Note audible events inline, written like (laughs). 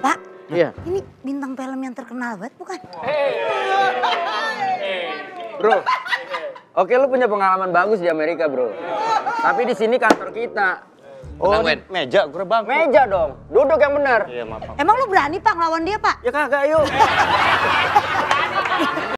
Pak, Iya. Ini bintang film yang terkenal banget bukan? Hey. Bro. Oke, lu punya pengalaman bagus di Amerika, Bro. Tapi di sini kantor kita. Oh, Benang, meja gue bang. Meja dong. Duduk yang benar. Iya, maaf. Emang lu berani Pak ngelawan dia, Pak? Ya kagak, yuk. (laughs)